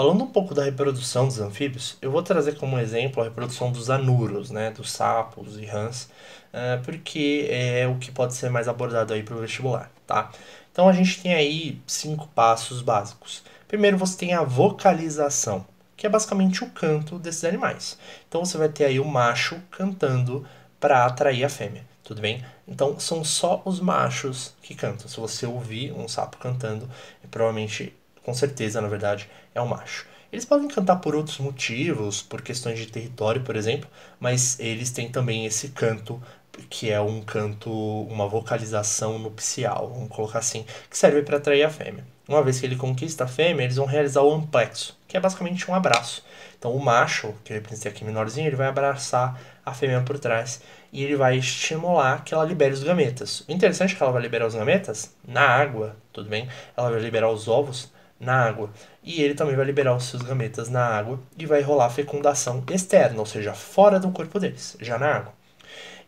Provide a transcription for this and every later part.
Falando um pouco da reprodução dos anfíbios, eu vou trazer como exemplo a reprodução dos anuros, né, dos sapos e rãs, eh, porque é o que pode ser mais abordado aí para o vestibular, tá? Então a gente tem aí cinco passos básicos. Primeiro você tem a vocalização, que é basicamente o canto desses animais. Então você vai ter aí o macho cantando para atrair a fêmea, tudo bem? Então são só os machos que cantam. Se você ouvir um sapo cantando, é provavelmente com certeza, na verdade, é um macho. Eles podem cantar por outros motivos, por questões de território, por exemplo, mas eles têm também esse canto que é um canto, uma vocalização nupcial, vamos colocar assim, que serve para atrair a fêmea. Uma vez que ele conquista a fêmea, eles vão realizar o amplexo, que é basicamente um abraço. Então o macho, que eu representei aqui menorzinho, ele vai abraçar a fêmea por trás e ele vai estimular que ela libere os gametas. O interessante é que ela vai liberar os gametas na água, tudo bem? Ela vai liberar os ovos na água. E ele também vai liberar os seus gametas na água e vai rolar a fecundação externa, ou seja, fora do corpo deles, já na água.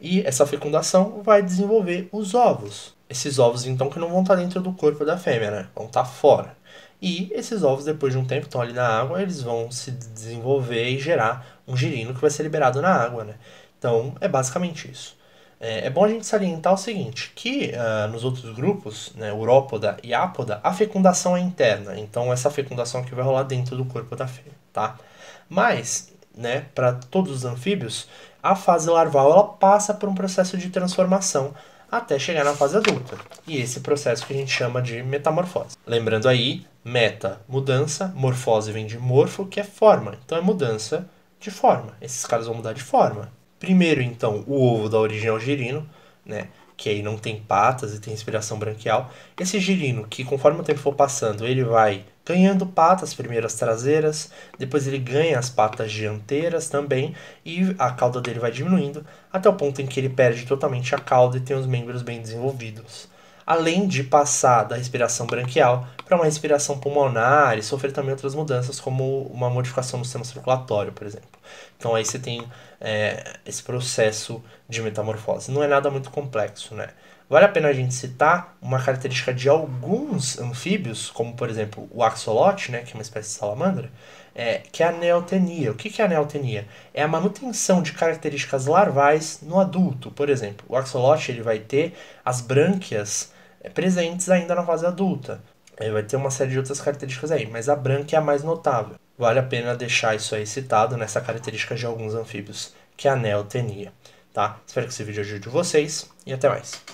E essa fecundação vai desenvolver os ovos. Esses ovos, então, que não vão estar dentro do corpo da fêmea, né? Vão estar fora. E esses ovos, depois de um tempo, estão ali na água, eles vão se desenvolver e gerar um girino que vai ser liberado na água, né? Então, é basicamente isso. É, é bom a gente salientar o seguinte, que uh, nos outros grupos, né, urópoda e ápoda, a fecundação é interna, então essa fecundação que vai rolar dentro do corpo da fêmea, tá? Mas, né, para todos os anfíbios, a fase larval ela passa por um processo de transformação até chegar na fase adulta. E esse processo que a gente chama de metamorfose. Lembrando aí, meta, mudança, morfose vem de morfo, que é forma. Então é mudança de forma. Esses caras vão mudar de forma. Primeiro, então, o ovo da origem algerino, é né? Que aí não tem patas e tem respiração branquial. Esse girino, que conforme o tempo for passando, ele vai ganhando patas, primeiras traseiras, depois ele ganha as patas dianteiras também, e a cauda dele vai diminuindo, até o ponto em que ele perde totalmente a cauda e tem os membros bem desenvolvidos além de passar da respiração branquial para uma respiração pulmonar e sofrer também outras mudanças, como uma modificação no sistema circulatório, por exemplo. Então aí você tem é, esse processo de metamorfose. Não é nada muito complexo, né? Vale a pena a gente citar uma característica de alguns anfíbios, como por exemplo o axolote, né, que é uma espécie de salamandra, é, que é a neotenia. O que, que é a neotenia? É a manutenção de características larvais no adulto. Por exemplo, o axolote ele vai ter as brânquias é, presentes ainda na fase adulta. Vai ter uma série de outras características aí, mas a branca é a mais notável. Vale a pena deixar isso aí citado nessa característica de alguns anfíbios que a Neo tenia. Tá? Espero que esse vídeo ajude vocês e até mais.